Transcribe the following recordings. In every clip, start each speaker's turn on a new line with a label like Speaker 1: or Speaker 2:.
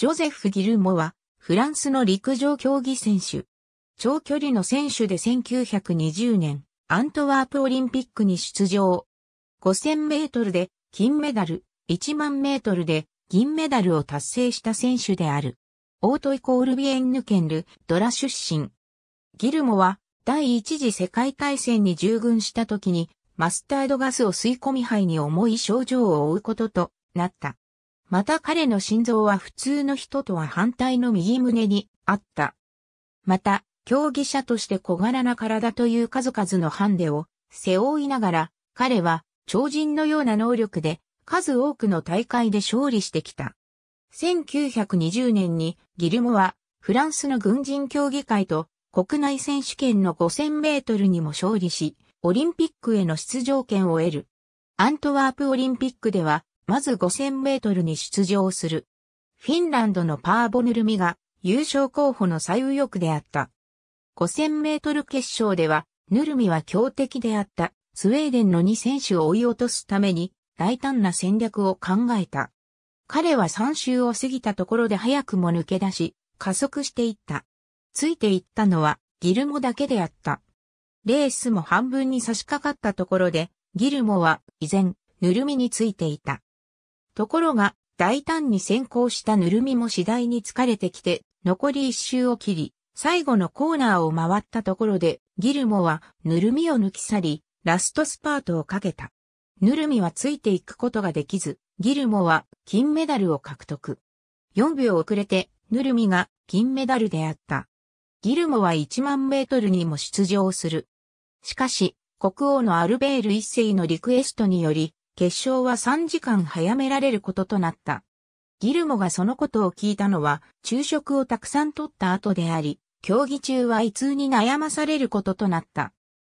Speaker 1: ジョゼフ・ギルモは、フランスの陸上競技選手。長距離の選手で1920年、アントワープオリンピックに出場。5000メートルで金メダル、1万メートルで銀メダルを達成した選手である。オートイコールビエンヌケンル、ドラ出身。ギルモは、第一次世界大戦に従軍した時に、マスタードガスを吸い込み肺に重い症状を負うこととなった。また彼の心臓は普通の人とは反対の右胸にあった。また、競技者として小柄な体という数々のハンデを背負いながら、彼は超人のような能力で数多くの大会で勝利してきた。1920年にギルモはフランスの軍人競技会と国内選手権の5000メートルにも勝利し、オリンピックへの出場権を得る。アントワープオリンピックではまず5000メートルに出場する。フィンランドのパーボヌルミが優勝候補の最右翼であった。5000メートル決勝では、ヌルミは強敵であったスウェーデンの2選手を追い落とすために大胆な戦略を考えた。彼は3周を過ぎたところで早くも抜け出し、加速していった。ついていったのはギルモだけであった。レースも半分に差し掛かったところで、ギルモは依然、ヌルミについていた。ところが、大胆に先行したぬるみも次第に疲れてきて、残り一周を切り、最後のコーナーを回ったところで、ギルモはぬるみを抜き去り、ラストスパートをかけた。ぬるみはついていくことができず、ギルモは金メダルを獲得。4秒遅れて、ぬるみが金メダルであった。ギルモは1万メートルにも出場する。しかし、国王のアルベール一世のリクエストにより、決勝は3時間早められることとなった。ギルモがそのことを聞いたのは、昼食をたくさん取った後であり、競技中は胃痛に悩まされることとなった。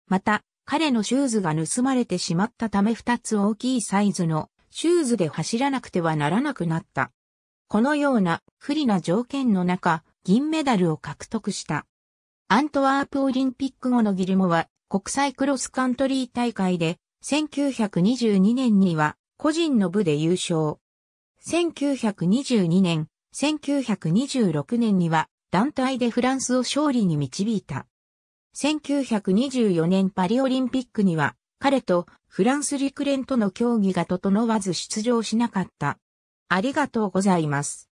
Speaker 1: また、彼のシューズが盗まれてしまったため2つ大きいサイズのシューズで走らなくてはならなくなった。このような不利な条件の中、銀メダルを獲得した。アントワープオリンピック後のギルモは国際クロスカントリー大会で1922年には個人の部で優勝。1922年、1926年には団体でフランスを勝利に導いた。1924年パリオリンピックには彼とフランス陸連との競技が整わず出場しなかった。ありがとうございます。